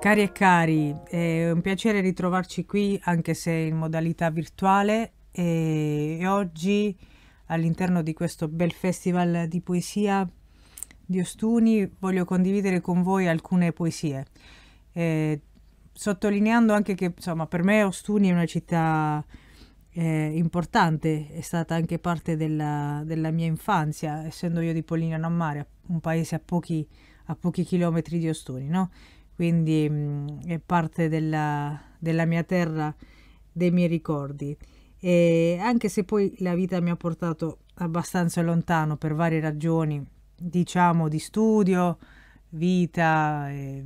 Cari e cari, è un piacere ritrovarci qui anche se in modalità virtuale e oggi all'interno di questo bel festival di poesia di Ostuni voglio condividere con voi alcune poesie, eh, sottolineando anche che insomma, per me Ostuni è una città eh, importante, è stata anche parte della, della mia infanzia, essendo io di Polignano a Mare, un paese a pochi, a pochi chilometri di Ostuni. No? quindi mh, è parte della, della mia terra, dei miei ricordi. E anche se poi la vita mi ha portato abbastanza lontano per varie ragioni, diciamo di studio, vita, e,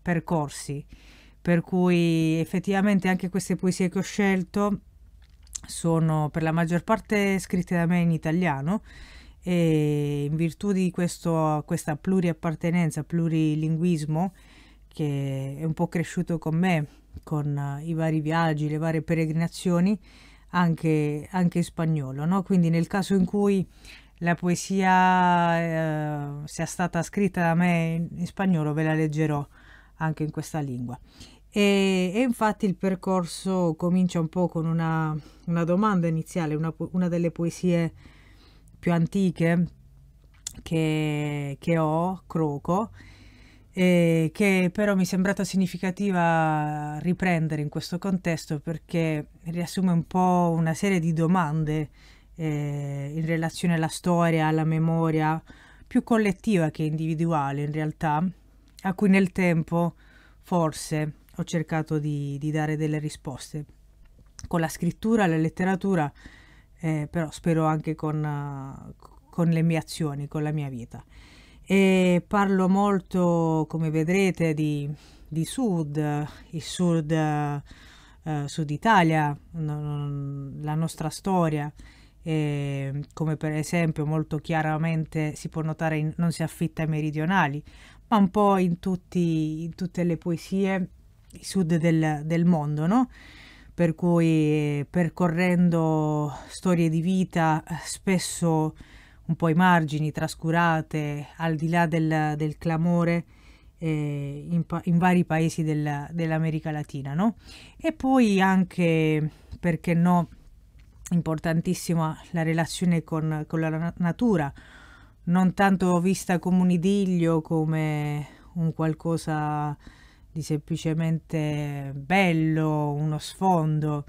percorsi, per cui effettivamente anche queste poesie che ho scelto sono per la maggior parte scritte da me in italiano e in virtù di questo, questa pluriappartenenza, plurilinguismo che è un po' cresciuto con me, con i vari viaggi, le varie peregrinazioni, anche, anche in spagnolo. No? Quindi nel caso in cui la poesia eh, sia stata scritta da me in, spagnolo, ve la leggerò anche in questa lingua. E, e infatti il percorso comincia un po' con una, una domanda iniziale, una, una delle poesie più antiche che, che ho, Croco, e che però mi è sembrata significativa riprendere in questo contesto perché riassume un po' una serie di domande eh, in relazione alla storia, alla memoria, più collettiva che individuale in realtà, a cui nel tempo forse ho cercato di, di dare delle risposte. Con la scrittura, la letteratura, eh, però spero anche con, eh, con le mie azioni, con la mia vita. E parlo molto, come vedrete, di, di sud, eh, il sud, eh, sud Italia, la nostra storia. E, come per esempio molto chiaramente si può notare in, non si affitta ai meridionali ma un po' in, tutti, in tutte le poesie il sud del, del mondo no? per cui percorrendo storie di vita spesso un po' ai margini, trascurate, al di là del, del clamore eh, in, in, vari paesi del, dell'America Latina. No? E poi anche, perché no, importantissima la relazione con, con la natura, non tanto vista come un idillio, come un qualcosa di semplicemente bello, uno sfondo,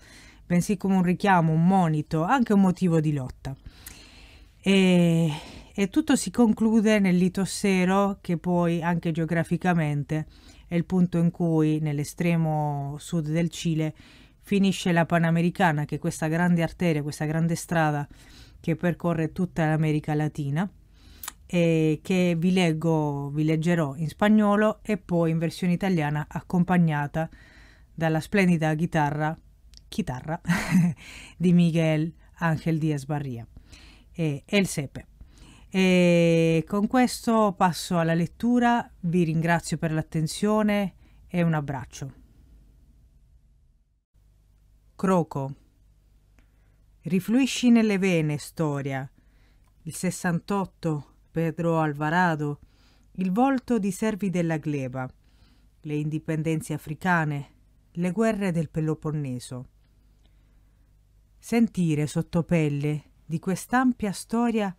bensì come un richiamo, un monito, anche un motivo di lotta. E, e tutto si conclude nel lito Litossero che poi anche geograficamente è il punto in cui nell'estremo sud del Cile finisce la Panamericana, che è questa grande arteria, questa grande strada che percorre tutta l'America Latina eh, che vi leggo, vi leggerò in spagnolo e poi in versione italiana accompagnata dalla splendida chitarra, chitarra di Miguel Ángel Díaz Barria e El Sepe. E con questo passo alla lettura, vi ringrazio per l'attenzione e un abbraccio. Croco. Rifluisci nelle vene, storia. Il 68 Pedro Alvarado, il volto di servi della gleba, le indipendenze africane, le guerre del Peloponneso. Sentire sotto pelle di quest'ampia storia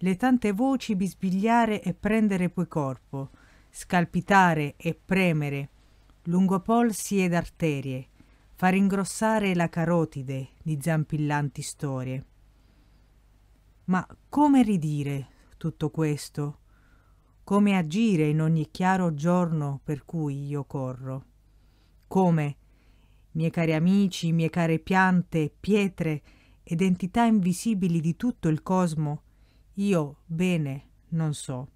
le tante voci bisbigliare e prendere poi corpo, scalpitare e premere, lungo polsi ed arterie, far ingrossare la carotide di zampillanti storie. Ma come ridire tutto questo? Come agire in ogni chiaro giorno per cui io corro? Come, miei cari amici, mie care piante, pietre ed entità invisibili di tutto il cosmo, io bene non so.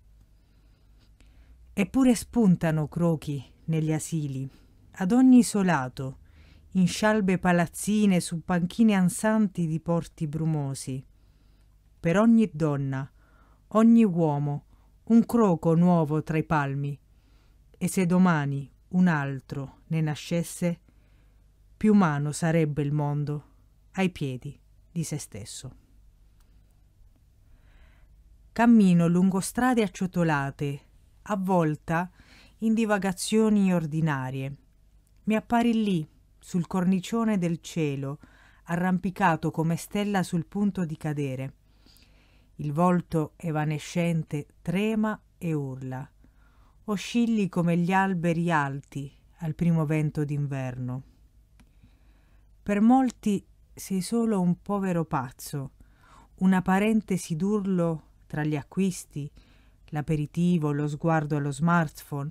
Eppure spuntano crochi negli asili, ad ogni isolato, in scialbe palazzine su panchine ansanti di porti brumosi. Per ogni donna, ogni uomo un croco nuovo tra i palmi, e se domani un altro ne nascesse, più umano sarebbe il mondo ai piedi di se stesso. Cammino lungo strade acciottolate, avvolta in divagazioni ordinarie. Mi appari lì, sul cornicione del cielo, arrampicato come stella sul punto di cadere il volto evanescente trema e urla. Oscilli come gli alberi alti al primo vento d'inverno. Per molti sei solo un povero pazzo, una parentesi d'urlo tra gli acquisti, l'aperitivo, lo sguardo allo smartphone.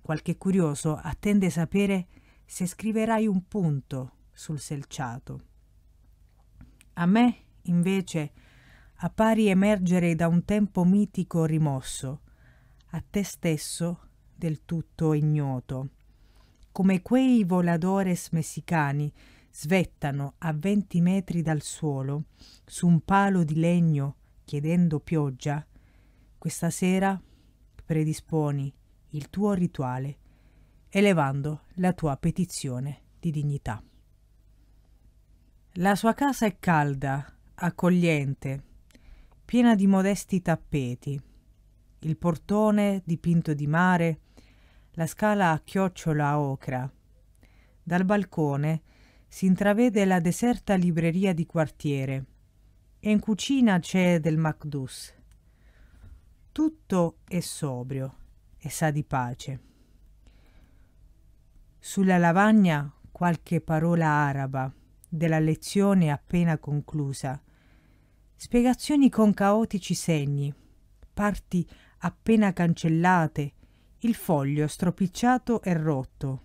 Qualche curioso attende sapere se scriverai un punto sul selciato. A me, invece, appari emergere da un tempo mitico rimosso, a te stesso del tutto ignoto. Come quei voladores messicani svettano a venti metri dal suolo, su un palo di legno, chiedendo pioggia, questa sera predisponi il tuo rituale, elevando la tua petizione di dignità. La sua casa è calda, accogliente, piena di modesti tappeti, il portone dipinto di mare, la scala a chiocciola ocra. Dal balcone si intravede la deserta libreria di quartiere e in cucina c'è del MacDus. Tutto è sobrio e sa di pace. Sulla lavagna qualche parola araba della lezione appena conclusa spiegazioni con caotici segni, parti appena cancellate, il foglio stropicciato e rotto.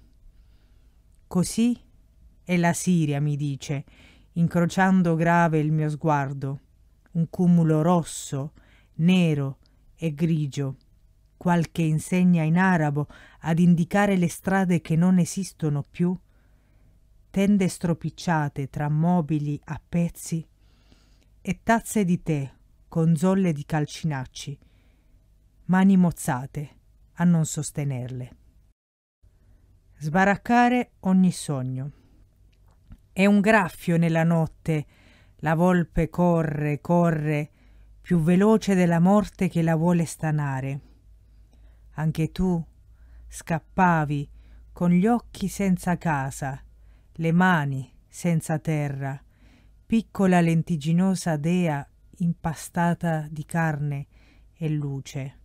Così è la Siria, mi dice, incrociando grave il mio sguardo, un cumulo rosso, nero e grigio, qualche insegna in arabo ad indicare le strade che non esistono più, tende stropicciate tra mobili a pezzi e tazze di tè con zolle di calcinacci, mani mozzate a non sostenerle. Sbaraccare ogni sogno. È un graffio nella notte, la volpe corre, corre, più veloce della morte che la vuole stanare. Anche tu scappavi con gli occhi senza casa, le mani senza terra, piccola lentiginosa dea impastata di carne e luce.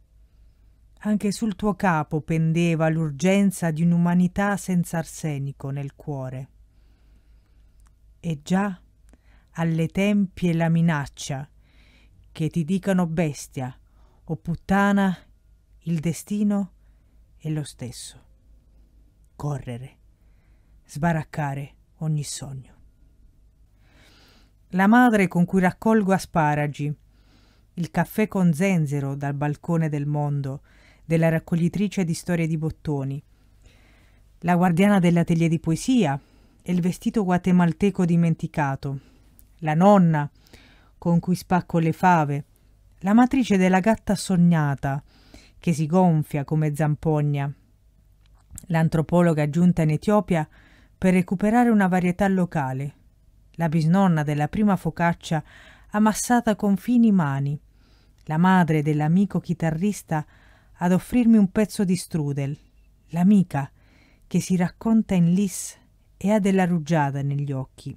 Anche sul tuo capo pendeva l'urgenza di un'umanità senza arsenico nel cuore. E già alle tempie la minaccia che ti dicano bestia o puttana, il destino è lo stesso. Correre, sbaraccare ogni sogno la madre con cui raccolgo asparagi, il caffè con zenzero dal balcone del mondo, della raccoglitrice di storie di bottoni, la guardiana dell'atelier di poesia e il vestito guatemalteco dimenticato, la nonna con cui spacco le fave, la matrice della gatta sognata che si gonfia come zampogna, l'antropologa giunta in Etiopia per recuperare una varietà locale, la bisnonna della prima focaccia ammassata con fini mani, la madre dell'amico chitarrista ad offrirmi un pezzo di strudel, l'amica che si racconta in lis e ha della rugiada negli occhi,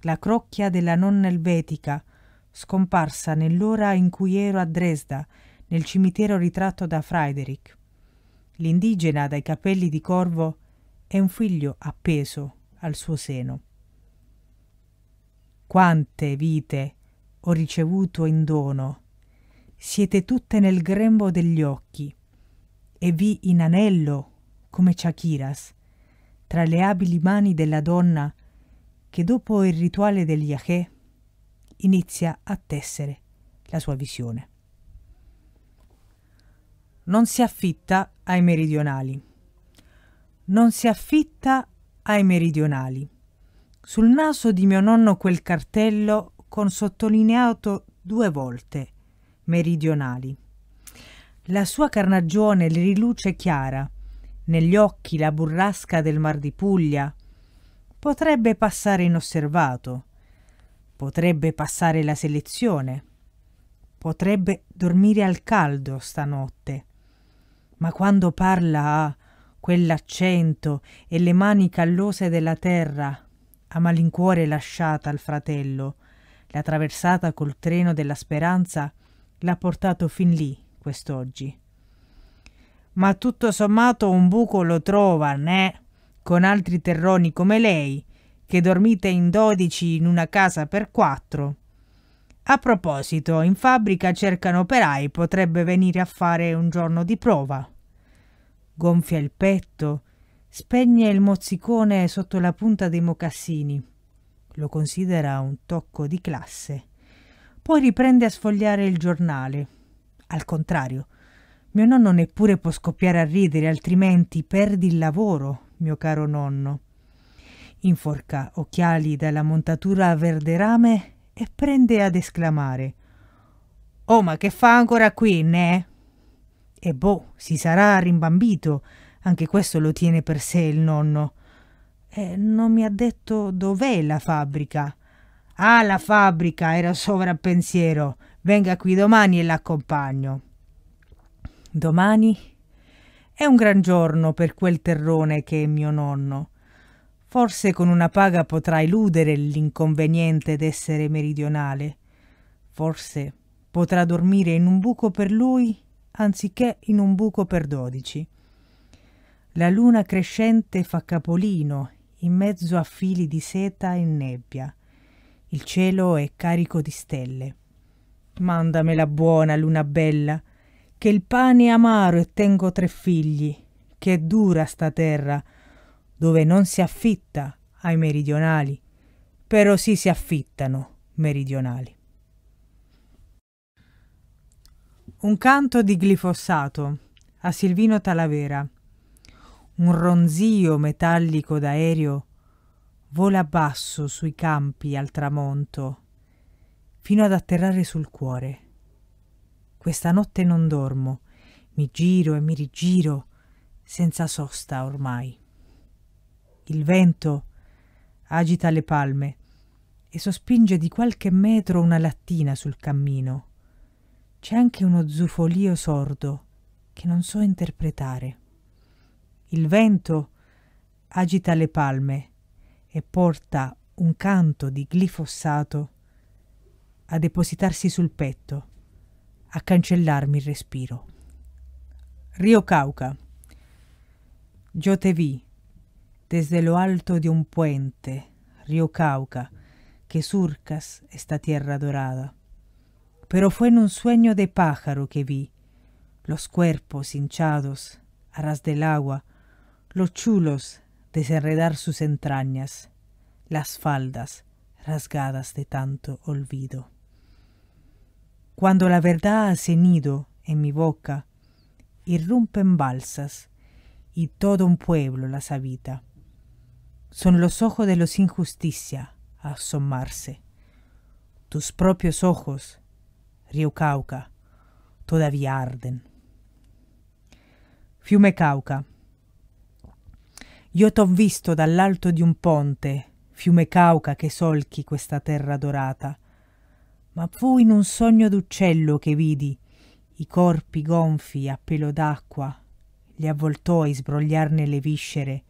la crocchia della nonna elvetica, scomparsa nell'ora in cui ero a Dresda, nel cimitero ritratto da Friedrich. L'indigena dai capelli di corvo e un figlio appeso al suo seno quante vite ho ricevuto in dono. Siete tutte nel grembo degli occhi e vi in anello come Chakiras tra le abili mani della donna che dopo il rituale del Yahé inizia a tessere la sua visione. Non si affitta ai meridionali. Non si affitta ai meridionali sul naso di mio nonno quel cartello con sottolineato due volte meridionali. La sua carnagione le riluce chiara, negli occhi la burrasca del Mar di Puglia. Potrebbe passare inosservato, potrebbe passare la selezione, potrebbe dormire al caldo stanotte. Ma quando parla ha quell'accento e le mani callose della terra, a malincuore lasciata al fratello, la traversata col treno della speranza l'ha portato fin lì quest'oggi. Ma tutto sommato un buco lo trova, né? Eh, con altri terroni come lei, che dormite in dodici in una casa per quattro. A proposito, in fabbrica cercano operai, potrebbe venire a fare un giorno di prova. Gonfia il petto, Spegne il mozzicone sotto la punta dei mocassini. Lo considera un tocco di classe. Poi riprende a sfogliare il giornale. Al contrario, mio nonno neppure può scoppiare a ridere, altrimenti perdi il lavoro, mio caro nonno. Inforca occhiali dalla montatura verde rame e prende ad esclamare Oh, ma che fa ancora qui, ne? E boh, si sarà rimbambito anche questo lo tiene per sé il nonno. E eh, non mi ha detto dov'è la fabbrica. Ah, la fabbrica, era sovrappensiero. Venga qui domani e l'accompagno. Domani è un gran giorno per quel terrone che è mio nonno. Forse con una paga potrà eludere l'inconveniente d'essere meridionale. Forse potrà dormire in un buco per lui anziché in un buco per dodici. La luna crescente fa capolino in mezzo a fili di seta e nebbia. Il cielo è carico di stelle. Mandamela buona, luna bella, che il pane è amaro e tengo tre figli, che è dura sta terra, dove non si affitta ai meridionali, però sì si affittano meridionali. Un canto di glifossato a Silvino Talavera un ronzio metallico d'aereo vola basso sui campi al tramonto, fino ad atterrare sul cuore. Questa notte non dormo, mi giro e mi rigiro, senza sosta ormai. Il vento agita le palme e sospinge di qualche metro una lattina sul cammino. C'è anche uno zufolio sordo che non so interpretare. Il vento agita le palme e porta un canto di glifossato a depositarsi sul petto, a cancellarmi il respiro. Rio Cauca. io te vi, desde lo alto di un puente, Rio Cauca, che surcas esta tierra dorada. Pero fue en un sueño de pájaro que vi los cuerpos hinchados a ras del agua, los chulos desenredar sus entrañas, las faldas rasgadas de tanto olvido. Cuando la verdad ha nido en mi boca, irrumpen balsas y todo un pueblo las habita. Son los ojos de los injusticia asomarse. Tus propios ojos, Río Cauca, todavía arden. Fiume Cauca, Io t'ho visto dall'alto di un ponte, fiume cauca che solchi questa terra dorata. Ma fu in un sogno d'uccello che vidi i corpi gonfi a pelo d'acqua, gli avvoltoi sbrogliarne le viscere,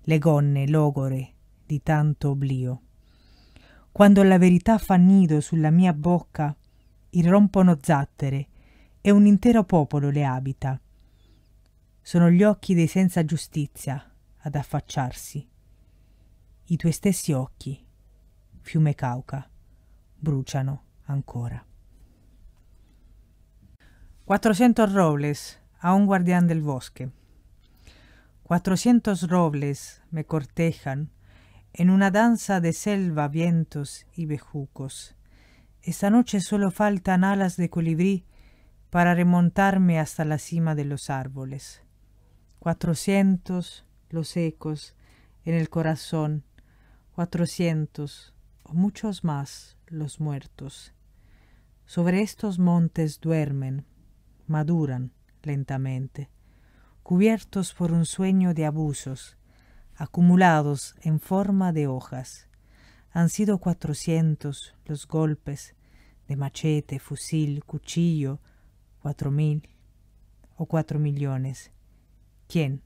le gonne logore di tanto oblio. Quando la verità fa nido sulla mia bocca, irrompono zattere e un intero popolo le abita. Sono gli occhi dei senza giustizia, ad y I tuoi stessi occhi, fiume Cauca, bruciano ancora. 400 robles a un guardián del bosque. 400 robles me cortejan en una danza de selva, vientos y bejucos. Esta noche solo faltan alas de colibrí para remontarme hasta la cima de los árboles. 400 los ecos en el corazón, cuatrocientos o muchos más los muertos. Sobre estos montes duermen, maduran lentamente, cubiertos por un sueño de abusos, acumulados en forma de hojas. Han sido cuatrocientos los golpes de machete, fusil, cuchillo, cuatro mil o cuatro millones. ¿Quién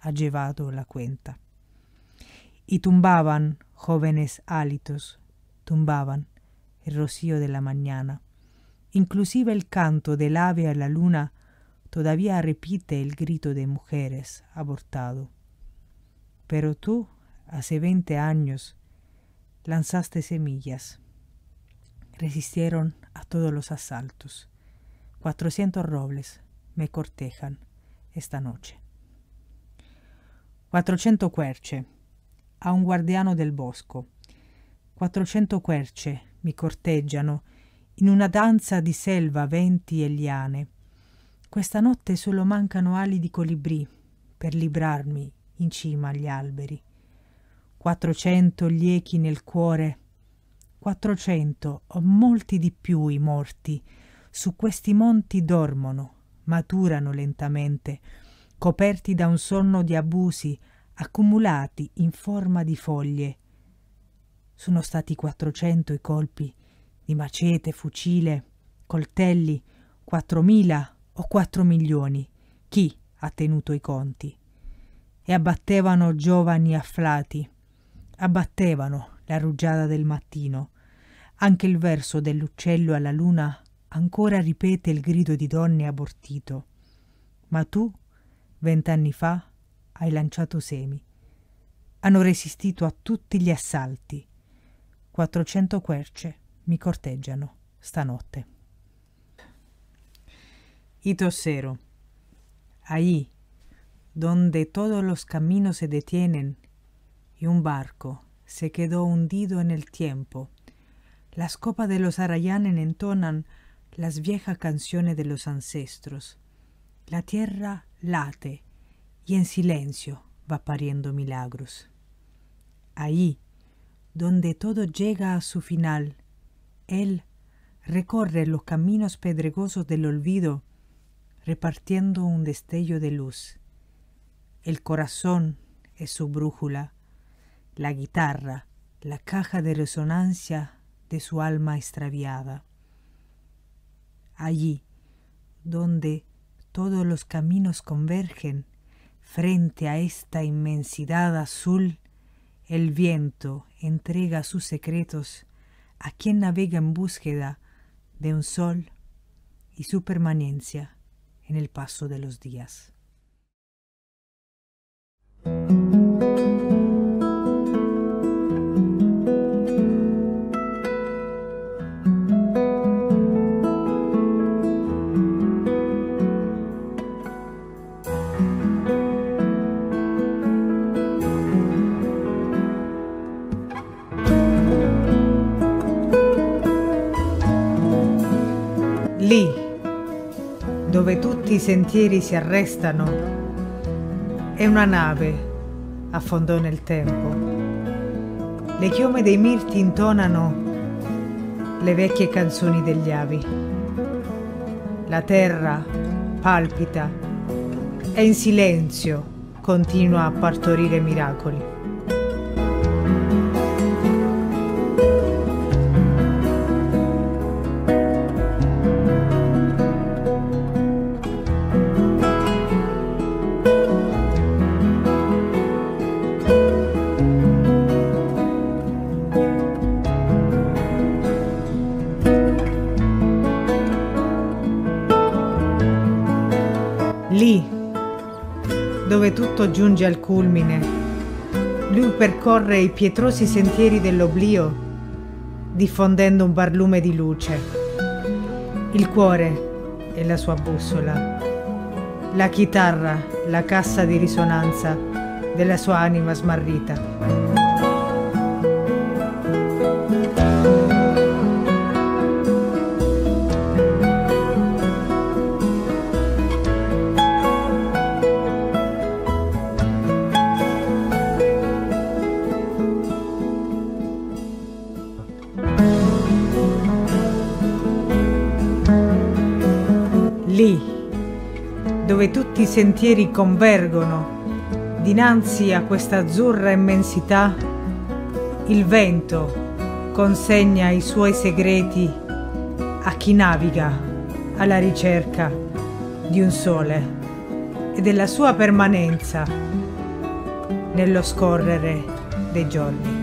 ha llevado la cuenta. Y tumbaban, jóvenes hálitos, tumbaban el rocío de la mañana. Inclusive el canto del ave a la luna todavía repite el grito de mujeres abortado. Pero tú, hace veinte años, lanzaste semillas. Resistieron a todos los asaltos. Cuatrocientos robles me cortejan esta noche. 400 querce. A un guardiano del bosco. 400 querce mi corteggiano in una danza di selva, venti e liane. Questa notte solo mancano ali di colibrì per librarmi in cima agli alberi. 400 gli echi nel cuore. 400 o molti di più i morti. Su questi monti dormono, maturano lentamente coperti da un sonno di abusi accumulati in forma di foglie. Sono stati 400 i colpi di macete, fucile, coltelli, 4.000 o 4 milioni, chi ha tenuto i conti. E abbattevano giovani afflati, abbattevano la rugiada del mattino. Anche il verso dell'uccello alla luna ancora ripete il grido di donne abortito. Ma tu Vent'anni fa hai lanciato semi. Hanno resistito a tutti gli assalti. 400 querce mi corteggiano stanotte. Y tossero. Ahí, donde todos los caminos se detienen, y un barco se quedó hundido en el tiempo. Las copas de los Arayanen entonan las viejas canciones de los ancestros. La tierra late y en silencio va pariendo milagros. Allí, donde todo llega a su final, Él recorre los caminos pedregosos del olvido, repartiendo un destello de luz. El corazón es su brújula, la guitarra, la caja de resonancia de su alma extraviada. Allí, donde todos los caminos convergen, frente a esta inmensidad azul, el viento entrega sus secretos a quien navega en búsqueda de un sol y su permanencia en el paso de los días. tutti i sentieri si arrestano e una nave affondò nel tempo. Le chiome dei mirti intonano le vecchie canzoni degli avi. La terra palpita e in silenzio continua a partorire miracoli. giunge al culmine. Lui percorre i pietrosi sentieri dell'oblio, diffondendo un barlume di luce. Il cuore è la sua bussola, la chitarra, la cassa di risonanza della sua anima smarrita. dove tutti i sentieri convergono, dinanzi a questa azzurra immensità, il vento consegna i suoi segreti a chi naviga alla ricerca di un sole e della sua permanenza nello scorrere dei giorni.